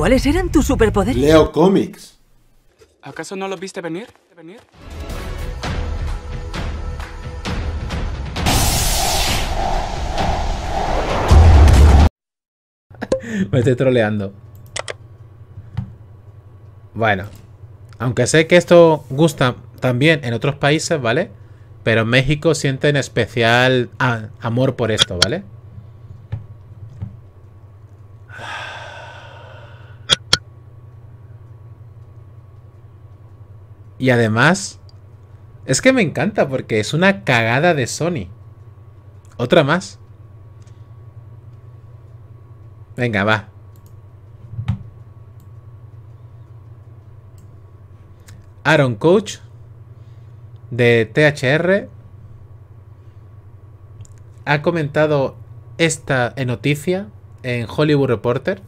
¿Cuáles eran tus superpoderes? Leo cómics. ¿Acaso no los viste venir? ¿Venir? Me estoy troleando. Bueno. Aunque sé que esto gusta también en otros países, ¿vale? Pero en México sienten especial amor por esto, ¿vale? Y además, es que me encanta porque es una cagada de Sony. Otra más. Venga, va. Aaron Coach de THR ha comentado esta noticia en Hollywood Reporter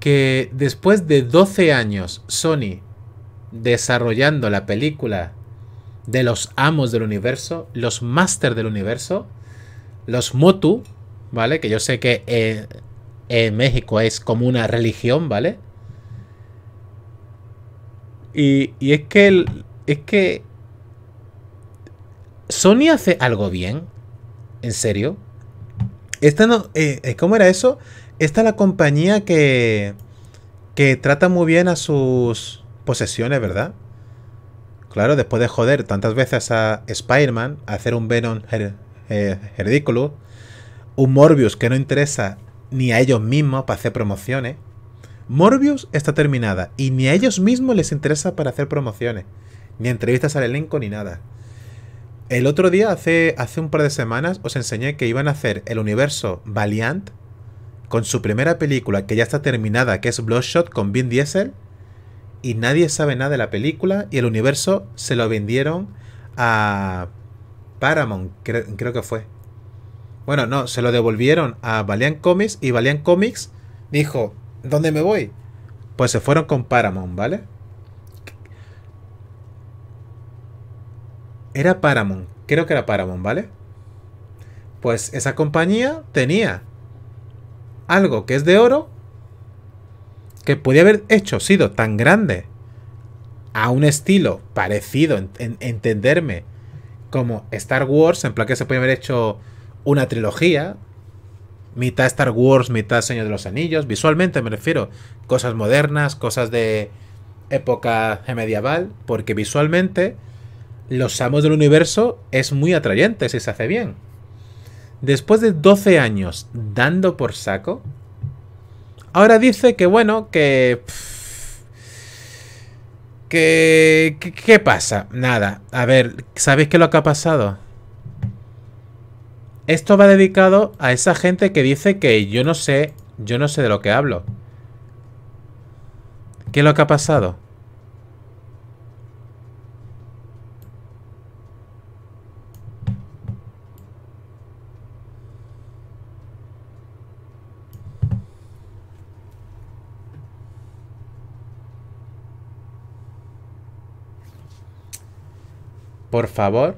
que después de 12 años Sony desarrollando la película de los amos del universo, los máster del universo, los motu, ¿vale? Que yo sé que eh, en México es como una religión, ¿vale? Y, y es que es que Sony hace algo bien, en serio. Esta no, eh, eh ¿Cómo era eso? Esta es la compañía que, que trata muy bien a sus posesiones, ¿verdad? Claro, después de joder tantas veces a Spider-Man, hacer un Venom her, eh, ridículo, un Morbius que no interesa ni a ellos mismos para hacer promociones. Morbius está terminada y ni a ellos mismos les interesa para hacer promociones, ni entrevistas al elenco ni nada. El otro día, hace, hace un par de semanas, os enseñé que iban a hacer el universo Valiant con su primera película que ya está terminada, que es Bloodshot con Vin Diesel, y nadie sabe nada de la película y el universo se lo vendieron a Paramount, creo que fue. Bueno, no, se lo devolvieron a Valiant Comics y Valiant Comics dijo, ¿dónde me voy? Pues se fueron con Paramount, ¿vale? Era Paramount, creo que era Paramount, ¿vale? Pues esa compañía tenía algo que es de oro, que podía haber hecho sido tan grande a un estilo parecido, en, entenderme, como Star Wars, en plan que se puede haber hecho una trilogía, mitad Star Wars, mitad Señor de los Anillos, visualmente me refiero, cosas modernas, cosas de época medieval, porque visualmente los amos del universo es muy atrayente si se hace bien después de 12 años dando por saco, ahora dice que bueno, que... que... ¿Qué pasa? Nada. A ver, ¿sabéis qué es lo que ha pasado? Esto va dedicado a esa gente que dice que yo no sé, yo no sé de lo que hablo. ¿Qué es lo que ha pasado? por favor,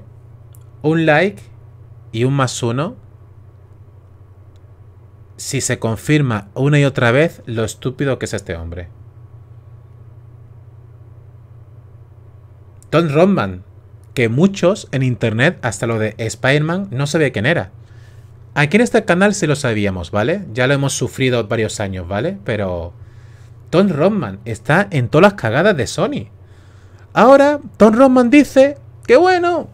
un like y un más uno si se confirma una y otra vez lo estúpido que es este hombre. Tom Roman, que muchos en internet, hasta lo de Spider-Man, no sabía quién era. Aquí en este canal sí lo sabíamos, ¿vale? Ya lo hemos sufrido varios años, ¿vale? Pero Tom Roman está en todas las cagadas de Sony. Ahora, Tom Roman dice ¡Qué bueno!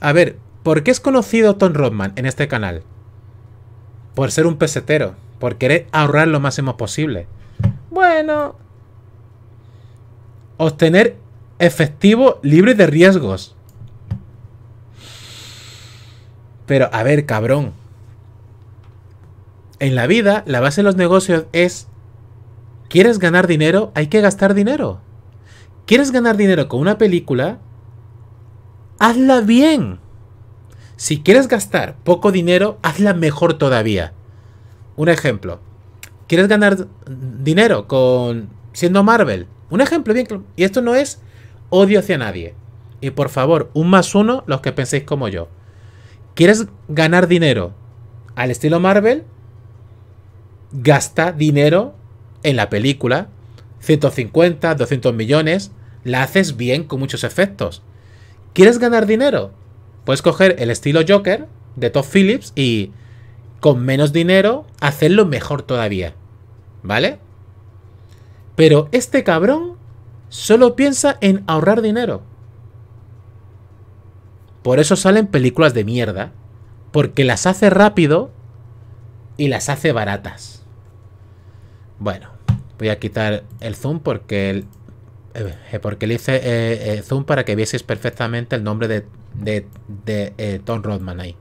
A ver, ¿por qué es conocido Tom Rodman en este canal? Por ser un pesetero, por querer ahorrar lo máximo posible. Bueno. Obtener efectivo libre de riesgos. Pero, a ver, cabrón. En la vida, la base de los negocios es... ¿Quieres ganar dinero? Hay que gastar dinero. ¿Quieres ganar dinero con una película? hazla bien. Si quieres gastar poco dinero, hazla mejor todavía. Un ejemplo. ¿Quieres ganar dinero con siendo Marvel? Un ejemplo bien Y esto no es odio hacia nadie. Y por favor, un más uno los que penséis como yo. ¿Quieres ganar dinero al estilo Marvel? Gasta dinero en la película. 150, 200 millones. La haces bien con muchos efectos. ¿Quieres ganar dinero? Puedes coger el estilo Joker de Top Phillips y con menos dinero hacerlo mejor todavía. ¿Vale? Pero este cabrón solo piensa en ahorrar dinero. Por eso salen películas de mierda. Porque las hace rápido y las hace baratas. Bueno, voy a quitar el zoom porque el eh, eh, porque le hice eh, zoom para que vieseis perfectamente el nombre de, de, de Tom Rodman ahí.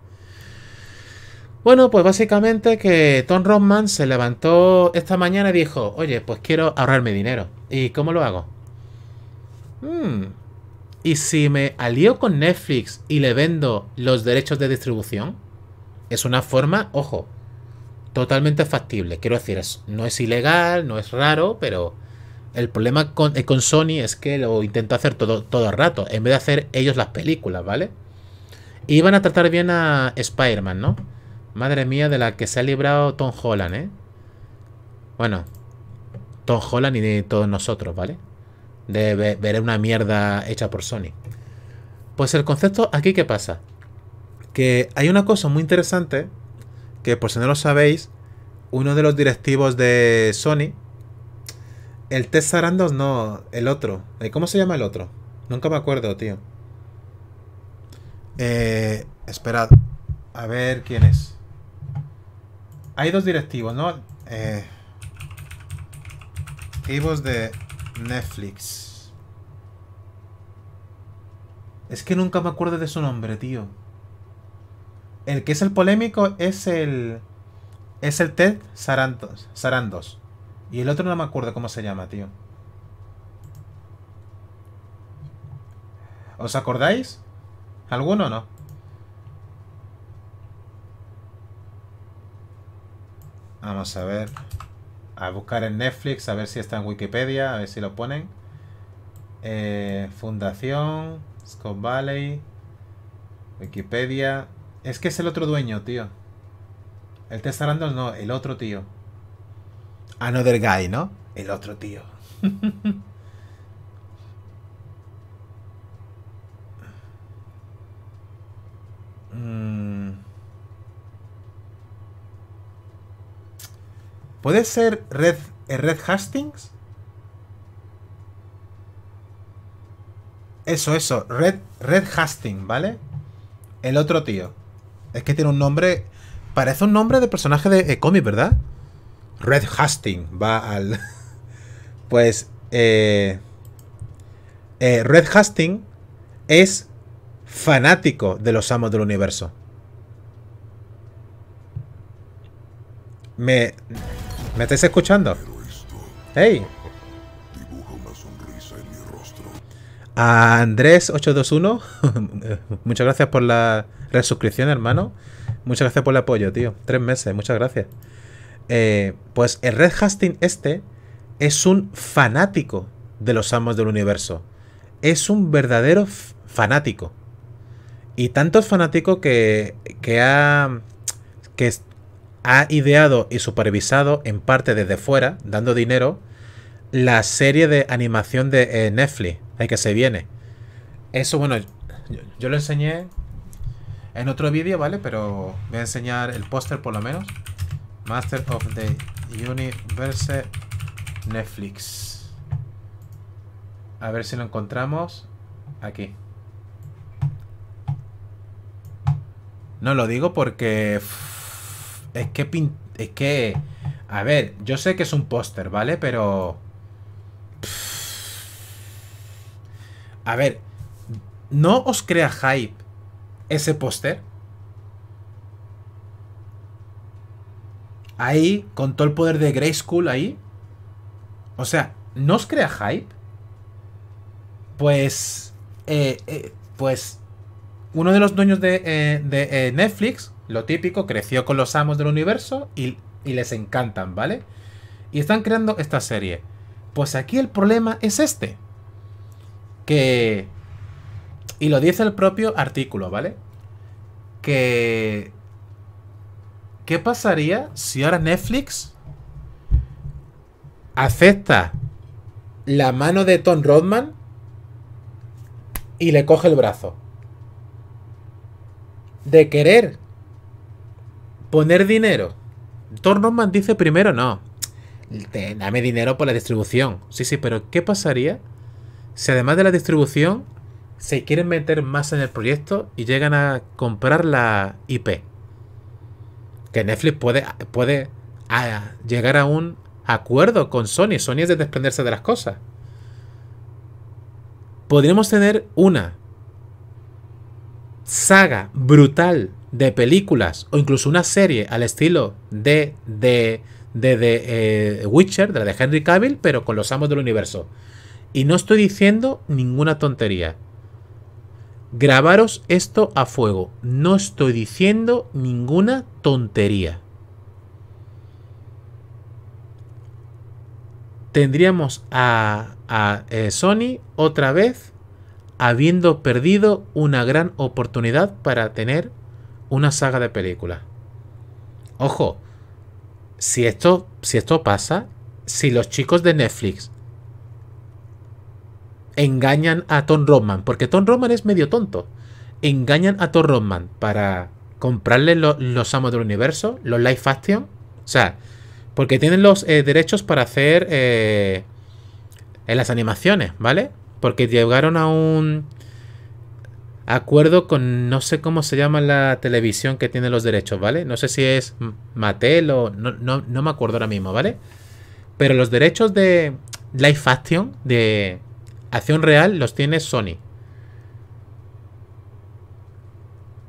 Bueno, pues básicamente que Tom Rodman se levantó esta mañana y dijo, oye, pues quiero ahorrarme dinero. ¿Y cómo lo hago? Hmm. ¿Y si me alío con Netflix y le vendo los derechos de distribución? Es una forma, ojo, totalmente factible. Quiero decir, no es ilegal, no es raro, pero el problema eh, con, Sony es que lo intentó hacer todo, todo el rato, en vez de hacer ellos las películas, ¿vale? Y iban a tratar bien a Spider-Man, ¿no? Madre mía, de la que se ha librado Tom Holland, ¿eh? Bueno, Tom Holland y de todos nosotros, ¿vale? De ver una mierda hecha por Sony. Pues el concepto aquí, ¿qué pasa? Que hay una cosa muy interesante, que por si no lo sabéis, uno de los directivos de Sony, el Ted Sarandos no, el otro. Eh, ¿Cómo se llama el otro? Nunca me acuerdo, tío. Eh, esperad. A ver quién es. Hay dos directivos, ¿no? directivos eh, de Netflix. Es que nunca me acuerdo de su nombre, tío. El que es el polémico es el... Es el Ted Sarandos. Y el otro no me acuerdo cómo se llama, tío. ¿Os acordáis? ¿Alguno o no? Vamos a ver. A buscar en Netflix, a ver si está en Wikipedia, a ver si lo ponen. Eh, fundación, Scott Valley, Wikipedia. Es que es el otro dueño, tío. El Tessarandol no, el otro tío. Another guy, ¿no? El otro tío. Mm. ¿Puede ser Red, eh, Red Hastings? Eso, eso. Red, Red Hastings, ¿vale? El otro tío. Es que tiene un nombre. Parece un nombre de personaje de, de cómic, ¿verdad? Red Hastings va al... Pues... Eh, eh, Red Hastings es fanático de los amos del universo. ¿Me, me estáis escuchando? ¡Hey! A Andrés821, muchas gracias por la resuscripción, hermano. Muchas gracias por el apoyo, tío. Tres meses, muchas gracias. Eh, pues el Red Hastings este es un fanático de los amos del universo. Es un verdadero fanático. Y tanto fanático que, que, ha, que ha ideado y supervisado, en parte desde fuera, dando dinero, la serie de animación de eh, Netflix, hay que se viene. Eso, bueno, yo, yo lo enseñé en otro vídeo, ¿vale? Pero voy a enseñar el póster por lo menos. Master of the Universe Netflix. A ver si lo encontramos aquí. No lo digo porque es que es que a ver, yo sé que es un póster, ¿vale? Pero a ver, no os crea hype ese póster. ahí, con todo el poder de school ahí. O sea, ¿no os crea hype? Pues. Eh, eh, pues. Uno de los dueños de, eh, Netflix, lo típico, creció con los amos del universo y les encantan, ¿vale? Y están creando esta serie. Pues aquí el problema es este. Que. Y lo dice el propio artículo, ¿vale? Que ¿Qué pasaría si ahora Netflix acepta la mano de Tom Rodman y le coge el brazo? De querer poner dinero. Tom Rodman dice primero no. dame dinero por la distribución. Sí, sí, pero ¿qué pasaría si además de la distribución se quieren meter más en el proyecto y llegan a comprar la IP? que Netflix puede, puede ah, llegar a un acuerdo con Sony. Sony es de desprenderse de las cosas. Podríamos tener una saga brutal de películas o incluso una serie al estilo de, de, eh, Witcher, de la de Henry Cavill, pero con los amos del universo. Y no estoy diciendo ninguna tontería. Grabaros esto a fuego. No estoy diciendo ninguna tontería. Tendríamos a, eh, Sony otra vez habiendo perdido una gran oportunidad para tener una saga de películas. Ojo, si esto, si esto pasa, si los chicos de Netflix engañan a Tom Roman, porque Tom Roman es medio tonto. Engañan a Tom Roman para comprarle los Amos del Universo, los Life Action. O sea, porque tienen los eh, derechos para hacer eh, en las animaciones, ¿vale? Porque llegaron a un acuerdo con no sé cómo se llama la televisión que tiene los derechos, ¿vale? No sé si es Mattel o no, me acuerdo ahora mismo, ¿vale? Pero los derechos de Life Action, de acción real los tiene Sony.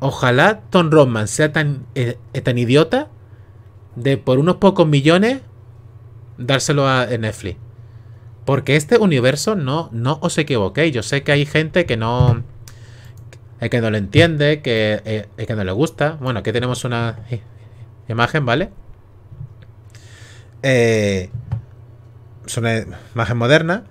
Ojalá Tom roman sea tan, eh, eh, tan idiota de por unos pocos millones dárselo a eh, Netflix. Porque este universo no, no os equivoquéis. Yo sé que hay gente que no. que no lo entiende, que, que no le gusta. Bueno, aquí tenemos una imagen, ¿vale? es una imagen moderna.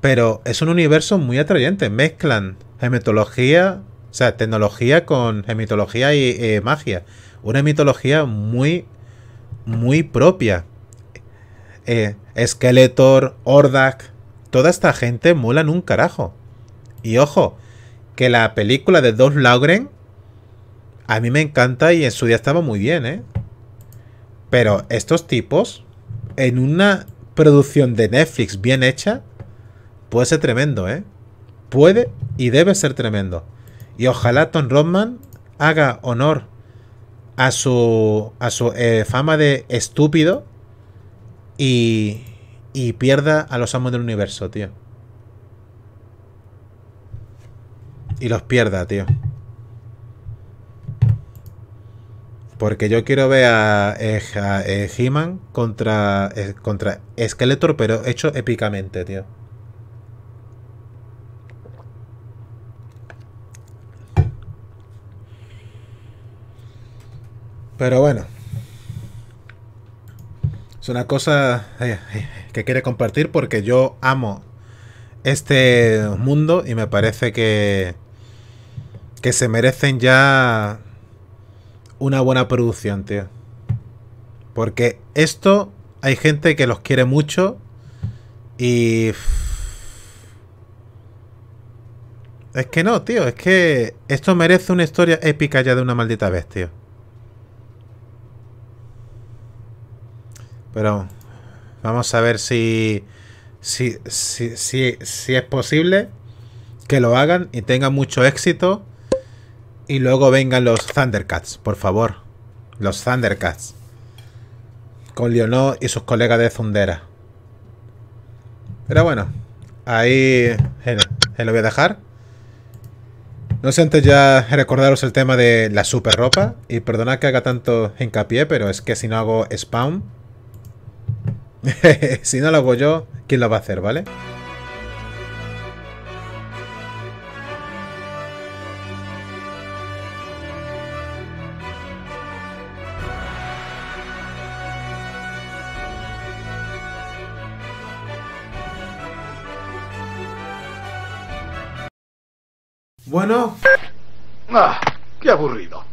Pero es un universo muy atrayente. Mezclan gemetología, o sea, tecnología con mitología y eh, magia. Una mitología muy, muy propia. Eh, Skeletor, Ordak, toda esta gente en un carajo. Y ojo, que la película de Dos Lauren a mí me encanta y en su día estaba muy bien, ¿eh? Pero estos tipos, en una producción de Netflix bien hecha, puede ser tremendo, ¿eh? Puede y debe ser tremendo. Y ojalá Tom Rodman haga honor a su, a su eh, fama de estúpido y, y pierda a los amos del universo, tío. Y los pierda, tío. Porque yo quiero ver a, eh, a, eh, He-Man contra, contra Skeletor, pero hecho épicamente, tío. Pero bueno. Es una cosa que quiere compartir porque yo amo este mundo y me parece que que se merecen ya una buena producción, tío. Porque esto hay gente que los quiere mucho y es que no, tío, es que esto merece una historia épica ya de una maldita vez, tío. Pero vamos a ver si, si, si, es posible que lo hagan y tengan mucho éxito. Y luego vengan los Thundercats, por favor. Los Thundercats. Con Leonor y sus colegas de Zundera. Pero bueno, ahí lo voy a dejar. No sé antes ya recordaros el tema de la super ropa. Y perdona que haga tanto hincapié, pero es que si no hago spawn si no lo hago yo, ¿quién lo va a hacer, vale? Bueno. Ah, qué aburrido.